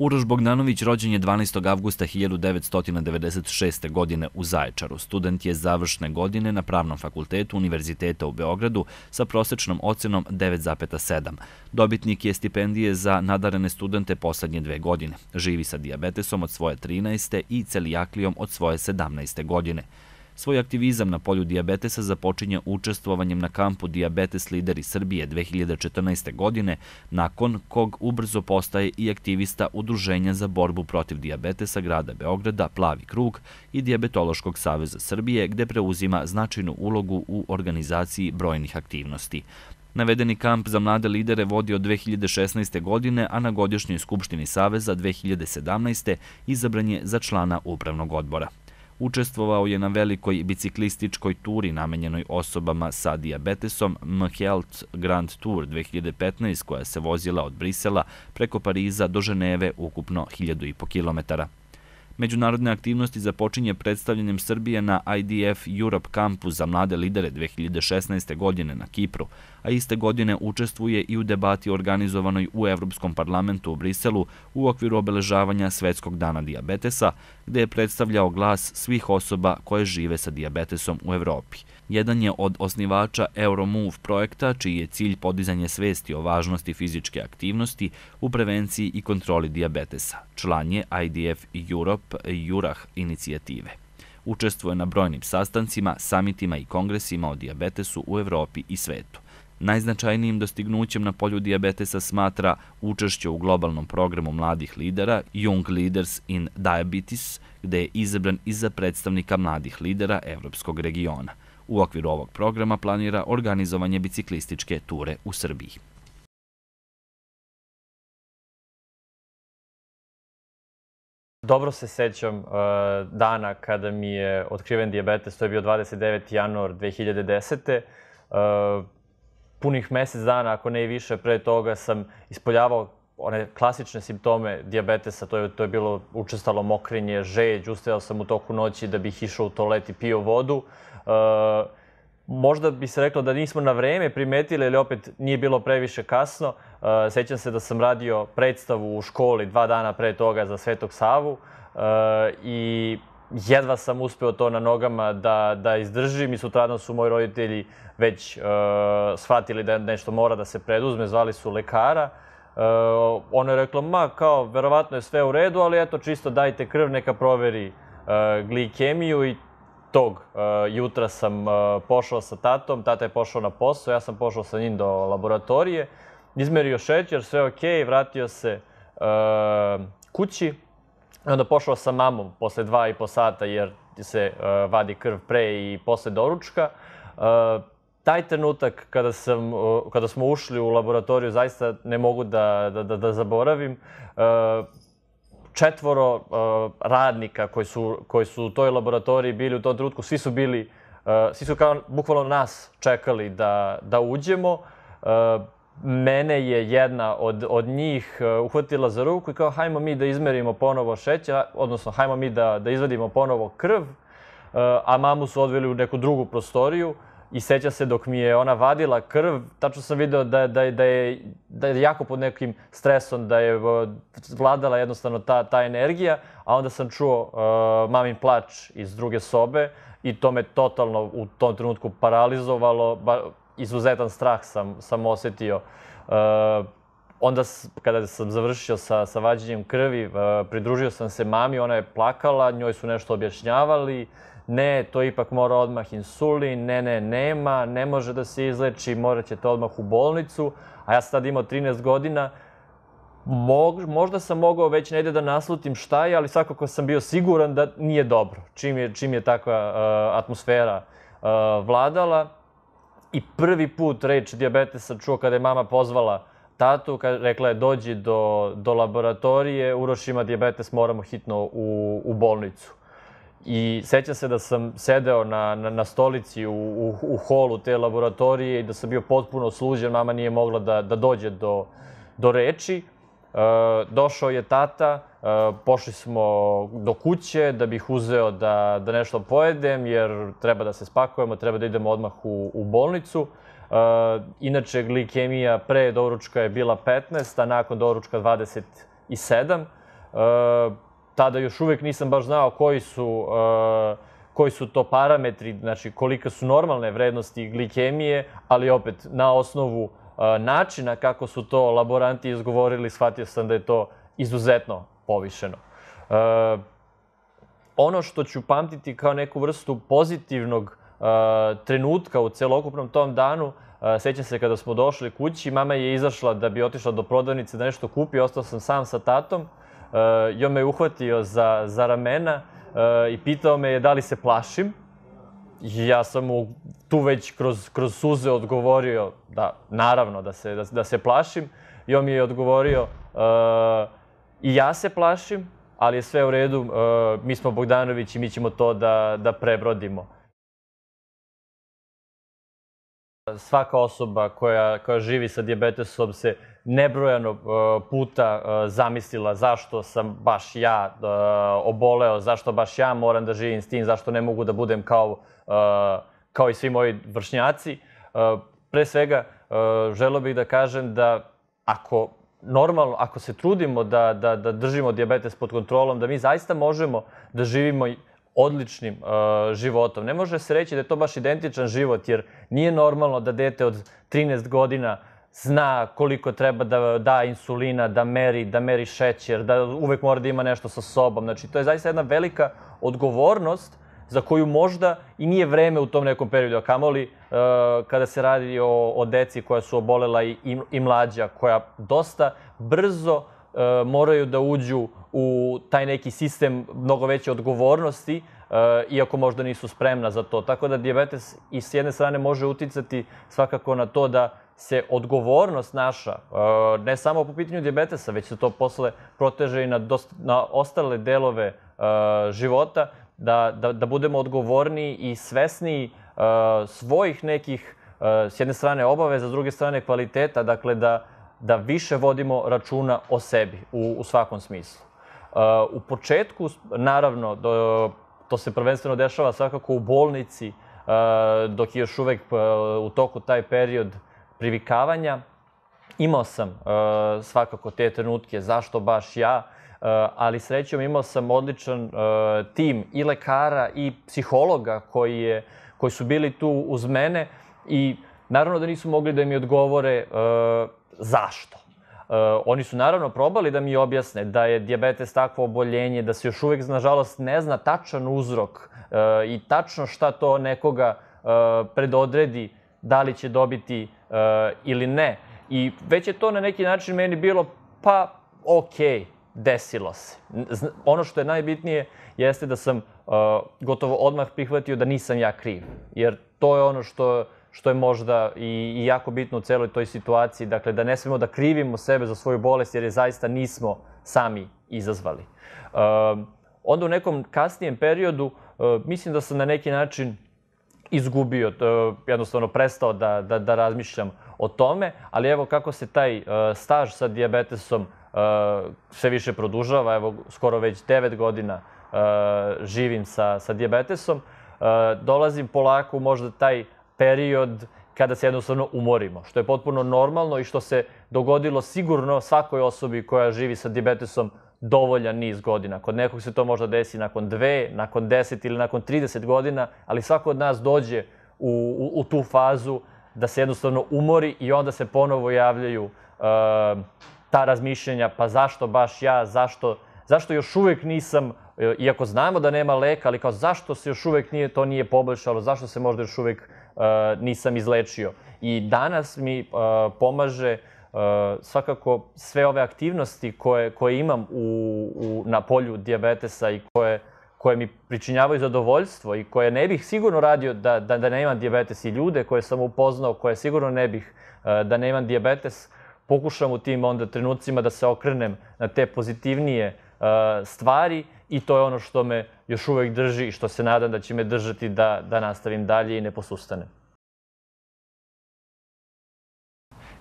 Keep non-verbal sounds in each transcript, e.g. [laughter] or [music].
Uroš Bogdanović rođen je 12. avgusta 1996. godine u Zaječaru. Student je završne godine na Pravnom fakultetu Univerziteta u Beogradu sa prosečnom ocenom 9,7. Dobitnik je stipendije za nadarene studente poslednje dve godine. Živi sa diabetesom od svoje 13. i celijaklijom od svoje 17. godine. Svoj aktivizam na polju diabetesa započinje učestvovanjem na kampu Diabetes lideri Srbije 2014. godine, nakon kog ubrzo postaje i aktivista Udruženja za borbu protiv diabetesa grada Beograda Plavi krug i Diabetološkog saveza Srbije, gde preuzima značajnu ulogu u organizaciji brojnih aktivnosti. Navedeni kamp za mlade lidere vodi od 2016. godine, a na godišnjoj Skupštini Saveza 2017. izabran je za člana Upravnog odbora. Učestvovao je na velikoj biciklističkoj turi namenjenoj osobama sa diabetesom MHealth Grand Tour 2015 koja se vozila od Brisela preko Pariza do Ženeve ukupno 1500 kilometara. Međunarodne aktivnosti započinje predstavljanjem Srbije na IDF Europe Campu za mlade lidere 2016. godine na Kipru, a iste godine učestvuje i u debati organizovanoj u Evropskom parlamentu u Briselu u okviru obeležavanja Svetskog dana diabetesa, gde je predstavljao glas svih osoba koje žive sa diabetesom u Evropi jedan je od osnivača Euromove projekta, čiji je cilj podizanje svesti o važnosti fizičke aktivnosti u prevenciji i kontroli diabetesa. Član je IDF Europe Jurah inicijative. Učestvuje na brojnim sastancima, samitima i kongresima o diabetesu u Evropi i svetu. Najznačajnijim dostignućem na polju diabetesa smatra učešće u globalnom programu mladih lidera Young Leaders in Diabetes, gde je izabran i za predstavnika mladih lidera Evropskog regiona – U okviru ovog programa planira organizovanje biciklističke ture u Srbiji. Dobro se sećam e, dana kada mi je otkriven diabetes, to je bio 29. januar 2010. E, punih mesec dana, ako ne i više, pre toga sam ispoljavao one klasične simptome diabetesa, to je, to je bilo učestalo mokrenje, žeđ, ustajao sam u toku noći da bih išao u toalet i pio vodu. E, možda bi se reklo da nismo na vreme primetili, ali opet nije bilo previše kasno. E, sećam se da sam radio predstavu u školi dva dana pre toga za Svetog Savu e, i jedva sam uspeo to na nogama da, da izdržim i sutradan su moji roditelji već e, shvatili da nešto mora da se preduzme, zvali su lekara. E, ona je rekla, ma kao, verovatno je sve u redu, ali eto, čisto dajte krv, neka proveri e, glikemiju i tog e, jutra sam pošao sa tatom, tata je pošao na posao, ja sam pošao sa njim do laboratorije, izmerio šećer, sve okej, vratio se kući, onda pošao sa mamom posle dva i po sata, jer se vadi krv pre i posle doručka taj trenutak kada, sam, kada smo ušli u laboratoriju, zaista ne mogu da, da, da, da zaboravim. E, četvoro e, radnika koji su, koji su u toj laboratoriji bili u tom trenutku, svi su bili, e, svi su kao bukvalno nas čekali da, da uđemo. Mene je jedna od, od njih uhvatila za ruku i kao hajmo mi da izmerimo ponovo šećer, odnosno hajmo mi da, da izvadimo ponovo krv, a mamu su odveli u neku drugu prostoriju. Uh, i seća se dok mi je ona vadila krv, tačno sam video da, da, da, je, da je jako pod nekim stresom, da je vladala jednostavno ta, ta energija, a onda sam čuo uh, mamin plač iz druge sobe i to me totalno u tom trenutku paralizovalo, ba, izuzetan strah sam, sam osetio. Uh, onda kada sam završio sa, sa vađenjem krvi, uh, pridružio sam se mami, ona je plakala, njoj su nešto objašnjavali, uh, ne, to ipak mora odmah insulin, ne, ne, nema, ne može da se izleči, morat ćete odmah u bolnicu, a ja sam tad imao 13 godina, Mog, možda sam mogao već negde da naslutim šta je, ali svakako sam bio siguran da nije dobro, čim je, čim je takva uh, atmosfera uh, vladala. I prvi put reč diabetes sam čuo kada je mama pozvala tatu, kada rekla je dođi do, do laboratorije, Uroš ima diabetes, moramo hitno u, u bolnicu. I sećam se da sam sedeo na, na, na stolici u, u, u holu te laboratorije i da sam bio potpuno služen, mama nije mogla da, da dođe do, do reči. E, došao je tata, e, pošli smo do kuće da bih uzeo da, da nešto pojedem, jer treba da se spakujemo, treba da idemo odmah u, u bolnicu. E, inače, glikemija pre doručka je bila 15, a nakon doručka 27. E, tada još uvek nisam baš znao koji su, uh, koji su to parametri, znači kolika su normalne vrednosti glikemije, ali opet na osnovu uh, načina kako su to laboranti izgovorili, shvatio sam da je to izuzetno povišeno. Uh, ono što ću pamtiti kao neku vrstu pozitivnog uh, trenutka u celokupnom tom danu, uh, sećam se kada smo došli kući, mama je izašla da bi otišla do prodavnice da nešto kupi, ostao sam sam sa tatom, i on me uhvatio za, za ramena eh, i pitao me je da li se plašim. I ja sam mu tu već kroz, kroz suze odgovorio da naravno da se, da, da se plašim. I on mi je odgovorio eh, i ja se plašim, ali je sve u redu, eh, mi smo Bogdanović i mi ćemo to da, da prebrodimo. Svaka osoba koja, koja živi sa diabetesom se nebrojano e, puta e, zamislila zašto sam baš ja e, oboleo, zašto baš ja moram da živim s tim, zašto ne mogu da budem kao, kao i svi moji vršnjaci. Pre svega, želo bih da kažem da ako normalno, ako se trudimo da, da, da držimo diabetes pod kontrolom, da mi zaista možemo da živimo odličnim uh, životom. Ne može se reći da je to baš identičan život, jer nije normalno da dete od 13 godina zna koliko treba da da insulina, da meri, da meri šećer, da uvek mora da ima nešto sa sobom. Znači, to je zaista jedna velika odgovornost za koju možda i nije vreme u tom nekom periodu, a kamoli e, kada se radi o, o deci koja su obolela i, i, i mlađa, koja dosta brzo e, moraju da uđu u taj neki sistem mnogo veće odgovornosti, e, iako možda nisu spremna za to. Tako da diabetes i s jedne strane može uticati svakako na to da se odgovornost naša, e, ne samo po pitanju diabetesa, već se to posle proteže i na, na ostale delove e, života, da, da, da budemo odgovorni i svesni e, svojih nekih, s jedne strane obaveza, s druge strane kvaliteta, dakle da, da više vodimo računa o sebi u, u svakom smislu. U početku, naravno, do, to se prvenstveno dešava svakako u bolnici, dok je još uvek u toku taj period privikavanja. Imao sam e, svakako te trenutke, zašto baš ja, e, ali srećom imao sam odličan e, tim i lekara i psihologa koji, je, koji su bili tu uz mene i naravno da nisu mogli da mi odgovore zašto. Uh, oni su naravno probali da mi objasne da je diabetes takvo oboljenje, da se još uvek, nažalost, ne zna tačan uzrok uh, i tačno šta to nekoga uh, predodredi da li će dobiti uh, ili ne. I već je to na neki način meni bilo, pa okej, okay, desilo se. Ono što je najbitnije jeste da sam uh, gotovo odmah prihvatio da nisam ja kriv. Jer to je ono što, što je možda i, i jako bitno u celoj toj situaciji. Dakle, da ne smemo da krivimo sebe za svoju bolest jer je zaista nismo sami izazvali. Uh, onda u nekom kasnijem periodu uh, mislim da sam na neki način izgubio, jednostavno prestao da, da, da razmišljam o tome, ali evo kako se taj e, staž sa diabetesom e, sve više produžava, evo skoro već 9 godina e, živim sa, sa diabetesom, dolazim polako možda taj period kada se jednostavno umorimo, što je potpuno normalno i što se dogodilo sigurno svakoj osobi koja živi sa diabetesom dovoljan niz godina. Kod nekog se to možda desi nakon dve, nakon deset ili nakon 30 godina, ali svako od nas dođe u, u, u tu fazu da se jednostavno umori i onda se ponovo javljaju uh, ta razmišljanja, pa zašto baš ja, zašto, zašto još uvek nisam, eh, iako znamo da nema leka, ali kao zašto se još uvek nije, to nije poboljšalo, zašto se možda još uvek uh, nisam izlečio. I danas mi uh, pomaže uh, svakako sve ove aktivnosti koje, koje imam u, u, na polju diabetesa i koje, koje mi pričinjavaju zadovoljstvo i koje ne bih sigurno radio da, da, da imam diabetes i ljude koje sam upoznao, koje sigurno ne bih e, da ne imam diabetes, pokušam u tim onda trenucima da se okrenem na te pozitivnije e, stvari i to je ono što me još uvek drži i što se nadam da će me držati da, da nastavim dalje i ne posustanem.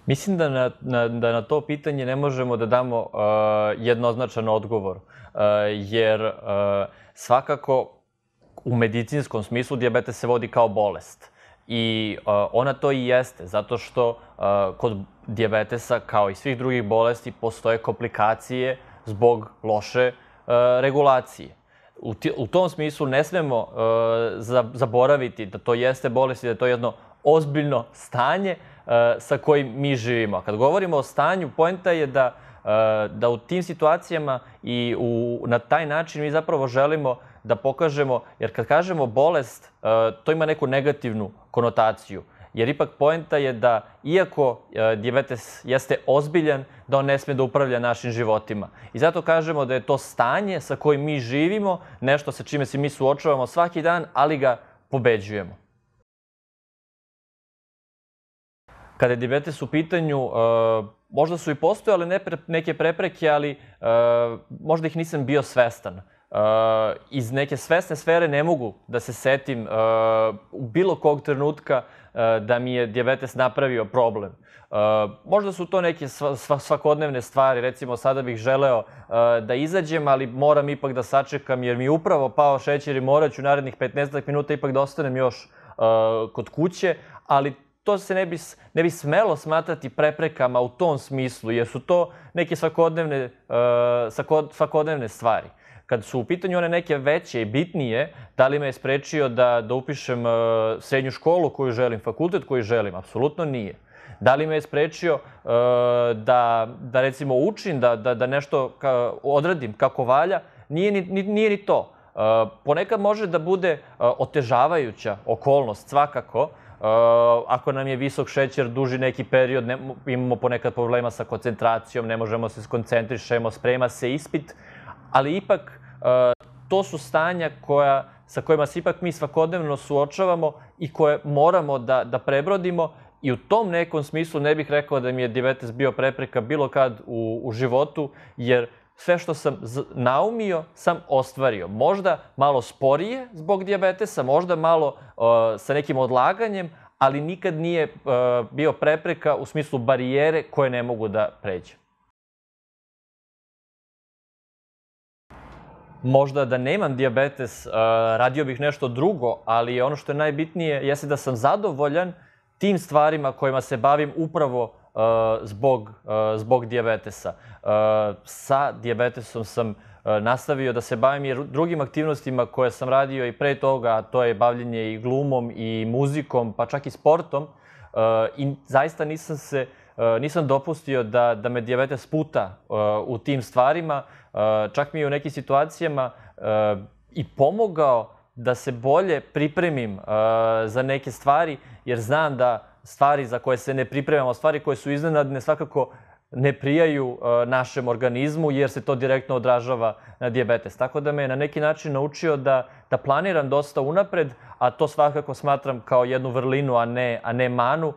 Mislim da na, na, da na to pitanje ne možemo da damo uh, jednoznačan odgovor, uh, jer uh, svakako u medicinskom smislu diabetes se vodi kao bolest. I uh, ona to i jeste, zato što uh, kod diabetesa, kao i svih drugih bolesti, postoje komplikacije zbog loše uh, regulacije. U, ti, u tom smislu ne smemo uh, zaboraviti da to jeste bolest i da je to jedno ozbiljno stanje, uh, E, sa kojim mi živimo. Kad govorimo o stanju, poenta je da e, da u tim situacijama i u, na taj način mi zapravo želimo da pokažemo, jer kad kažemo bolest, e, to ima neku negativnu konotaciju. Jer ipak poenta je da, iako dijabetes diabetes jeste ozbiljan, da on ne sme da upravlja našim životima. I zato kažemo da je to stanje sa kojim mi živimo, nešto sa čime se mi suočavamo svaki dan, ali ga pobeđujemo. Kada je diabetes u pitanju, e, možda su i postojale neke prepreke, ali e, možda ih nisam bio svestan. E, iz neke svesne sfere ne mogu da se setim u bilo kog trenutka da mi je diabetes napravio problem. Možda su to neke svakodnevne stvari, recimo sada bih želeo da izađem, ali moram ipak da sačekam jer mi je upravo pao šećer i morat ću narednih 15 minuta ipak da ostanem još kod kuće, ali to se ne bi, ne bi smelo smatrati preprekama u tom smislu, jer su to neke svakodnevne, uh, svakodnevne stvari. Kad su u pitanju one neke veće i bitnije, da li me je sprečio da, da upišem uh, srednju školu koju želim, fakultet koji želim? Apsolutno nije. Da li me je sprečio uh, da, da recimo učim, da, da, da nešto ka, odradim kako valja? Nije ni, ni, nije ni to. Uh, ponekad može da bude uh, otežavajuća okolnost, svakako, Uh, ako nam je visok šećer duži neki period, ne, imamo ponekad problema sa koncentracijom, ne možemo se skoncentrišemo, sprema se ispit, ali ipak uh, to su stanja koja, sa kojima se ipak mi svakodnevno suočavamo i koje moramo da, da prebrodimo I u tom nekom smislu ne bih rekao da mi je diabetes bio prepreka bilo kad u, u životu, jer sve što sam naumio sam ostvario. Možda malo sporije zbog diabetesa, možda malo uh, sa nekim odlaganjem, ali nikad nije uh, bio prepreka u smislu barijere koje ne mogu da pređem. možda da nemam diabetes, radio bih nešto drugo, ali ono što je najbitnije jeste da sam zadovoljan tim stvarima kojima se bavim upravo Eh, zbog, eh, zbog diabetesa. Eh, sa diabetesom sam nastavio da se bavim jer drugim aktivnostima koje sam radio i pre toga, a to je bavljenje i glumom i muzikom, pa čak i sportom, i zaista nisam se nisam dopustio da, da me diabetes puta u tim stvarima. Čak mi je u nekim situacijama i pomogao da se bolje pripremim za neke stvari, jer znam da stvari za koje se ne pripremamo, stvari koje su iznenadne, svakako ne prijaju uh, našem organizmu jer se to direktno odražava na diabetes. Tako da me je na neki način naučio da, da planiram dosta unapred, a to svakako smatram kao jednu vrlinu, a ne, a ne manu.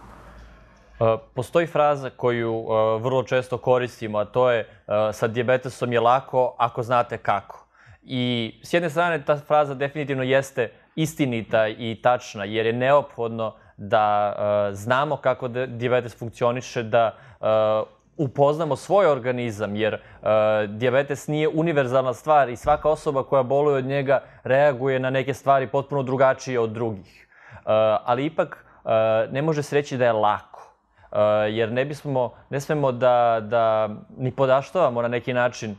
Uh, postoji fraza koju uh, vrlo često koristimo, a to je sa diabetesom je lako ako znate kako. I s jedne strane ta fraza definitivno jeste istinita i tačna, jer je neophodno da uh, znamo kako diabetes funkcioniše, da uh, upoznamo svoj organizam, jer uh, diabetes nije univerzalna stvar i svaka osoba koja boluje od njega reaguje na neke stvari potpuno drugačije od drugih. Uh, ali ipak uh, ne može se reći da je lako. Uh, jer ne bismo, ne smemo da, da ni podaštavamo na neki način uh,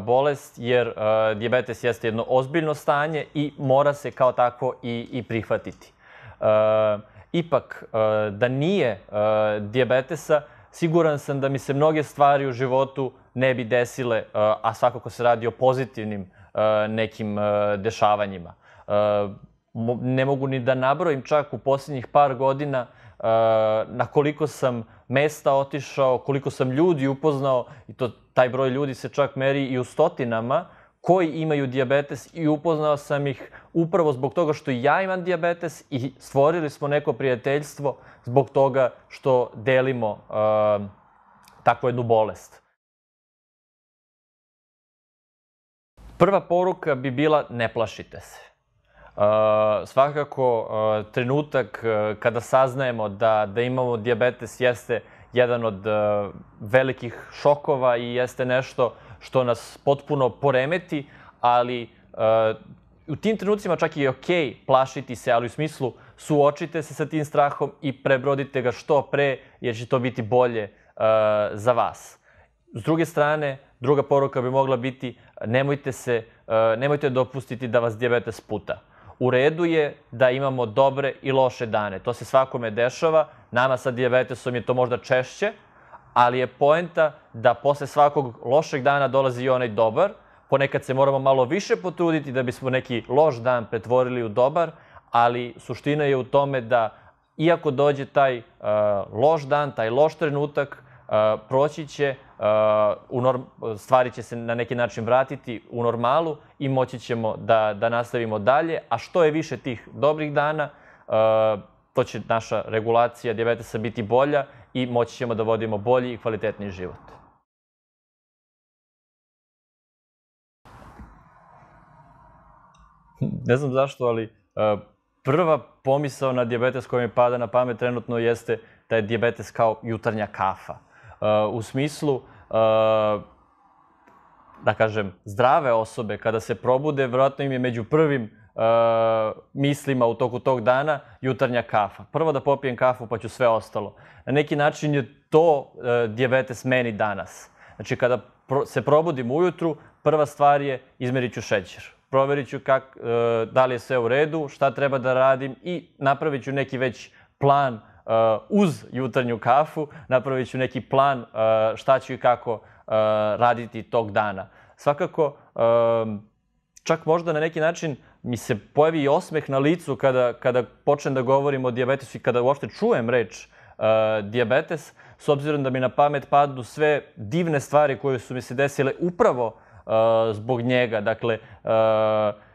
bolest, jer diabetes jeste jedno ozbiljno stanje i mora se kao tako i, i prihvatiti. Ipak, da nije diabetesa, siguran sam da mi se mnoge stvari u životu ne bi desile, a svakako se radi o pozitivnim nekim dešavanjima. Ne mogu ni da nabrojim čak u posljednjih par godina na koliko sam mesta otišao, koliko sam ljudi upoznao i to taj broj ljudi se čak meri i u stotinama, koji imaju diabetes i upoznao sam ih upravo zbog toga što ja imam diabetes i stvorili smo neko prijateljstvo zbog toga što delimo uh, takvu jednu bolest. Prva poruka bi bila ne plašite se. Uh, svakako, uh, trenutak uh, kada saznajemo da, da imamo diabetes jeste uh, jedan od e, velikih šokova i jeste nešto što nas potpuno poremeti, ali e, u tim trenucima čak i je ok plašiti se, ali u smislu suočite se sa tim strahom i prebrodite ga što pre, jer će to biti bolje e, za vas. S druge strane, druga poruka bi mogla biti nemojte se, nemojte dopustiti da vas diabetes puta u redu je da imamo dobre i loše dane. To se svakome dešava. Nama sa diabetesom je to možda češće, ali je poenta da posle svakog lošeg dana dolazi i onaj dobar. Ponekad se moramo malo više potruditi da bismo neki loš dan pretvorili u dobar, ali suština je u tome da iako dođe taj uh, loš dan, taj loš trenutak, uh, proći će Uh, u norm, stvari će se na neki način vratiti u normalu i moći ćemo da, da nastavimo dalje. A što je više tih dobrih dana, uh, to će naša regulacija diabetesa biti bolja i moći ćemo da vodimo bolji i kvalitetniji život. [laughs] ne znam zašto, ali uh, prva pomisao na diabetes koja mi pada na pamet trenutno jeste da je diabetes kao jutarnja kafa u smislu eh, da kažem, zdrave osobe, kada se probude, vjerojatno im je među prvim uh, mislima u toku tog dana jutarnja kafa. Prvo da popijem kafu pa ću sve ostalo. Na neki način je to eh, dijabetes meni danas. Znači kada pro, se probudim ujutru, prva stvar je izmerit ću šećer. Proverit ću kak, da li je sve u redu, šta treba da radim i napravit ću neki već plan Uh, uz jutarnju kafu napravit ću neki plan uh, šta ću i kako uh, raditi tog dana. Svakako, um, čak možda na neki način mi se pojavi i osmeh na licu kada, kada počnem da govorim o diabetesu i kada uopšte čujem reč uh, diabetes, s obzirom da mi na pamet padnu sve divne stvari koje su mi se desile upravo uh, zbog njega. Dakle, uh,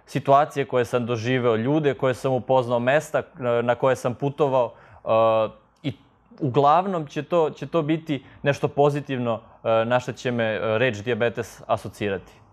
situacije koje sam doživeo, ljude koje sam upoznao, mesta na koje sam putovao, uh, Uh, I uglavnom će to, će to biti nešto pozitivno uh, na što će me uh, reč diabetes asocirati.